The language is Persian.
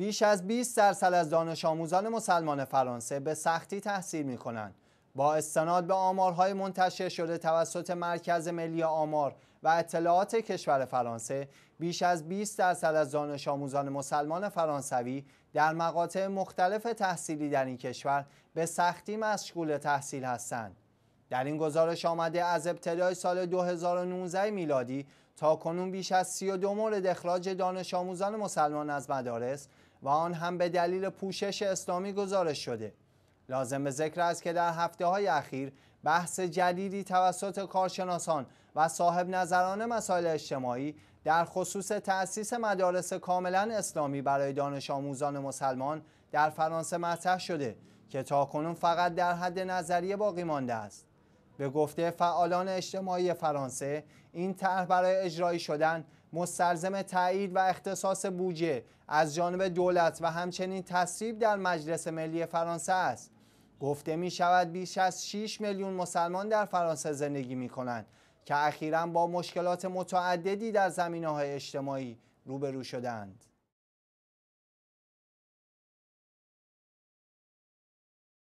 بیش از 20 درصد از دانش آموزان مسلمان فرانسه به سختی تحصیل می کنند. با استناد به آمارهای منتشر شده توسط مرکز ملی آمار و اطلاعات کشور فرانسه بیش از 20 درصد از دانش آموزان مسلمان فرانسوی در مقاطع مختلف تحصیلی در این کشور به سختی مشغول تحصیل هستند. در این گزارش آمده از ابتدای سال 2019 میلادی تا کنون بیش از 32 مورد اخراج دانش آموزان مسلمان از مدارس و آن هم به دلیل پوشش اسلامی گزارش شده لازم به ذکر است که در هفته های اخیر بحث جدیدی توسط کارشناسان و صاحب نظران مسائل اجتماعی در خصوص تأسیس مدارس کاملا اسلامی برای دانش آموزان مسلمان در فرانسه مطرح شده که کنون فقط در حد نظریه باقی مانده است به گفته فعالان اجتماعی فرانسه این طرح برای اجرایی شدن مستلزم تایید و اختصاص بودجه از جانب دولت و همچنین تصویب در مجلس ملی فرانسه است گفته می شود بیش از 6 میلیون مسلمان در فرانسه زندگی می کنند که اخیرا با مشکلات متعددی در زمینه های اجتماعی روبرو شدند